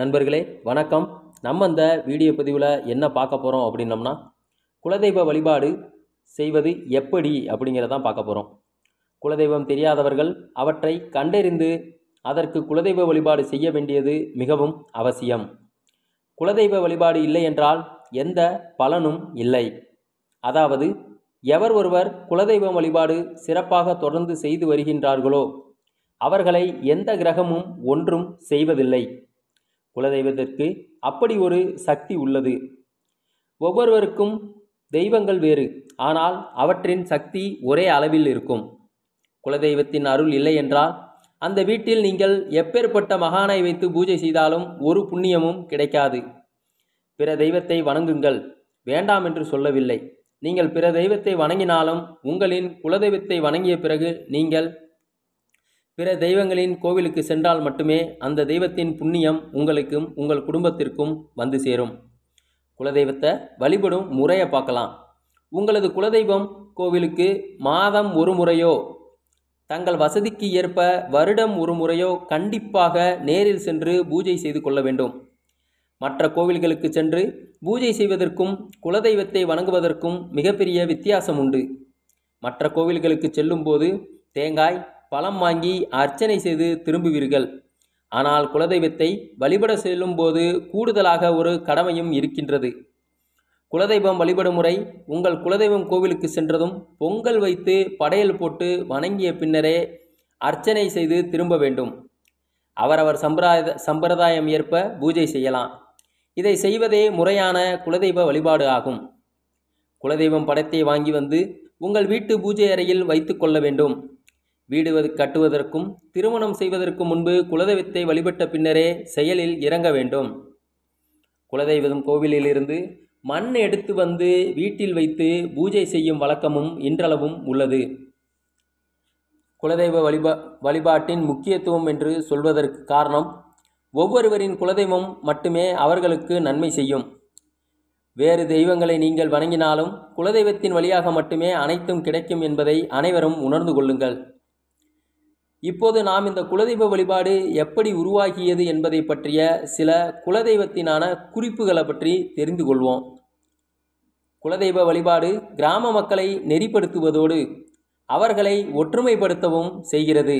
நண்பர்களே வணக்கம் நம்ம இந்த வீடியோ பதிவில் என்ன பார்க்க போகிறோம் அப்படின்னம்னா குலதெய்வ வழிபாடு செய்வது எப்படி அப்படிங்கிறதான் பார்க்க போகிறோம் குலதெய்வம் தெரியாதவர்கள் அவற்றை கண்டறிந்து அதற்கு குலதெய்வ வழிபாடு செய்ய வேண்டியது மிகவும் அவசியம் குலதெய்வ வழிபாடு இல்லை என்றால் எந்த பலனும் இல்லை அதாவது எவர் ஒருவர் குலதெய்வம் வழிபாடு சிறப்பாக தொடர்ந்து செய்து வருகின்றார்களோ அவர்களை எந்த கிரகமும் ஒன்றும் செய்வதில்லை குலதெய்வத்திற்கு அப்படி ஒரு சக்தி உள்ளது ஒவ்வொருவருக்கும் தெய்வங்கள் வேறு ஆனால் அவற்றின் சக்தி ஒரே அளவில் இருக்கும் குலதெய்வத்தின் அருள் இல்லை என்றால் அந்த வீட்டில் நீங்கள் எப்பேற்பட்ட மகானை வைத்து பூஜை செய்தாலும் ஒரு புண்ணியமும் கிடைக்காது பிற தெய்வத்தை வணங்குங்கள் வேண்டாம் என்று சொல்லவில்லை நீங்கள் பிற தெய்வத்தை வணங்கினாலும் உங்களின் குலதெய்வத்தை வணங்கிய பிறகு நீங்கள் பிற தெய்வங்களின் கோவிலுக்கு சென்றால் மட்டுமே அந்த தெய்வத்தின் புண்ணியம் உங்களுக்கும் உங்கள் குடும்பத்திற்கும் வந்து சேரும் குலதெய்வத்தை வழிபடும் முறையை பார்க்கலாம் உங்களது குலதெய்வம் கோவிலுக்கு மாதம் ஒரு முறையோ தங்கள் வசதிக்கு ஏற்ப வருடம் ஒரு முறையோ கண்டிப்பாக நேரில் சென்று பூஜை செய்து கொள்ள வேண்டும் மற்ற கோவில்களுக்கு சென்று பூஜை செய்வதற்கும் குலதெய்வத்தை வணங்குவதற்கும் மிகப்பெரிய வித்தியாசம் உண்டு மற்ற கோவில்களுக்கு செல்லும்போது தேங்காய் பழம் வாங்கி அர்ச்சனை செய்து திரும்புவீர்கள் ஆனால் குலதெய்வத்தை வழிபட செல்லும் போது கூடுதலாக ஒரு கடமையும் இருக்கின்றது குலதெய்வம் வழிபடும் முறை உங்கள் குலதெய்வம் கோவிலுக்கு சென்றதும் பொங்கல் வைத்து படையல் போட்டு வணங்கிய பின்னரே அர்ச்சனை செய்து திரும்ப வேண்டும் அவரவர் சம்பிரதாய சம்பிரதாயம் ஏற்ப பூஜை செய்யலாம் இதை செய்வதே முறையான குலதெய்வ வழிபாடு ஆகும் குலதெய்வம் படத்தை வாங்கி வந்து உங்கள் வீட்டு பூஜை அறையில் வைத்து கொள்ள வேண்டும் வீடு கட்டுவதற்கும் திருமணம் செய்வதற்கு முன்பு குலதெய்வத்தை வழிபட்ட பின்னரே செயலில் இறங்க வேண்டும் குலதெய்வம் கோவிலிலிருந்து மண் எடுத்து வந்து வீட்டில் வைத்து பூஜை செய்யும் வழக்கமும் இன்றளவும் உள்ளது குலதெய்வ வழிபா வழிபாட்டின் முக்கியத்துவம் என்று சொல்வதற்கு காரணம் ஒவ்வொருவரின் குலதெய்வம் மட்டுமே அவர்களுக்கு நன்மை செய்யும் வேறு தெய்வங்களை நீங்கள் வணங்கினாலும் குலதெய்வத்தின் வழியாக மட்டுமே அனைத்தும் கிடைக்கும் என்பதை அனைவரும் உணர்ந்து கொள்ளுங்கள் இப்போது நாம் இந்த குலதெய்வ வழிபாடு எப்படி உருவாகியது என்பதை பற்றிய சில குலதெய்வத்தினான குறிப்புகளை பற்றி தெரிந்து கொள்வோம் குலதெய்வ வழிபாடு கிராம மக்களை நெறிப்படுத்துவதோடு அவர்களை ஒற்றுமைப்படுத்தவும் செய்கிறது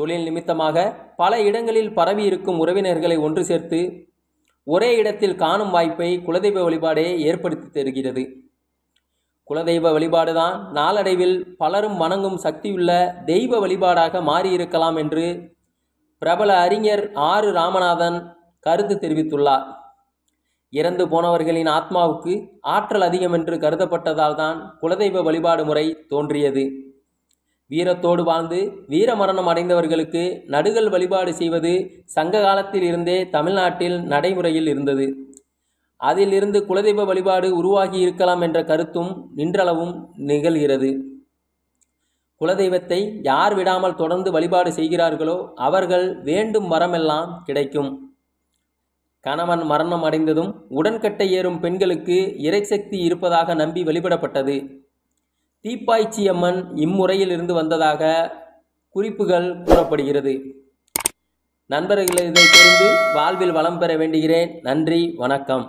தொழில் நிமித்தமாக பல இடங்களில் பரவி இருக்கும் உறவினர்களை ஒன்று சேர்த்து ஒரே இடத்தில் காணும் வாய்ப்பை குலதெய்வ வழிபாடே ஏற்படுத்தி தருகிறது குலதெய்வ வழிபாடுதான் நாளடைவில் பலரும் வணங்கும் சக்தியுள்ள தெய்வ வழிபாடாக மாறியிருக்கலாம் என்று பிரபல அறிஞர் ஆறு ராமநாதன் கருத்து தெரிவித்துள்ளார் இறந்து போனவர்களின் ஆத்மாவுக்கு ஆற்றல் அதிகம் என்று கருதப்பட்டதால் தான் குலதெய்வ வழிபாடு முறை தோன்றியது வீரத்தோடு வாழ்ந்து வீரமரணம் அடைந்தவர்களுக்கு நடுகள் வழிபாடு செய்வது சங்க காலத்தில் இருந்தே தமிழ்நாட்டில் நடைமுறையில் இருந்தது அதிலிருந்து குலதெய்வ வழிபாடு உருவாகி இருக்கலாம் என்ற கருத்தும் நின்றளவும் நிகழ்கிறது குலதெய்வத்தை யார் விடாமல் தொடர்ந்து வழிபாடு செய்கிறார்களோ அவர்கள் வேண்டும் மரமெல்லாம் கிடைக்கும் கணவன் மரணம் அடைந்ததும் உடன்கட்டை ஏறும் பெண்களுக்கு இறைசக்தி இருப்பதாக நம்பி வழிபடப்பட்டது அம்மன் இம்முறையில் இம்முறையிலிருந்து வந்ததாக குறிப்புகள் கூறப்படுகிறது நண்பர்கள் இதை தெரிந்து வாழ்வில் வளம் பெற வேண்டுகிறேன் நன்றி வணக்கம்